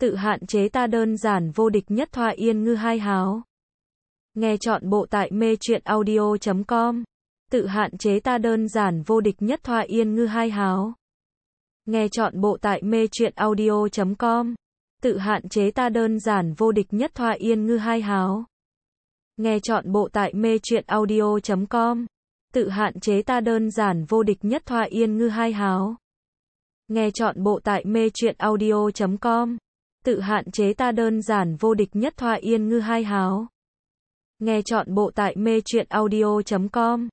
tự hạn chế ta đơn giản vô địch nhất thoại yên ngư hai háo. Nghe chọn bộ tại mê truyện audio.com. Tự hạn chế ta đơn giản vô địch nhất thoại yên ngư hai háo. Nghe chọn bộ tại mê truyện audio.com. Tự hạn chế ta đơn giản vô địch nhất thoại yên ngư hai háo. Nghe chọn bộ tại mê truyện audio.com. Tự hạn chế ta đơn giản vô địch nhất thoại yên ngư hai háo. Nghe chọn bộ tại mê truyện audio.com tự hạn chế ta đơn giản vô địch nhất thoại yên ngư hai háo. Nghe chọn bộ tại mê truyện audio.com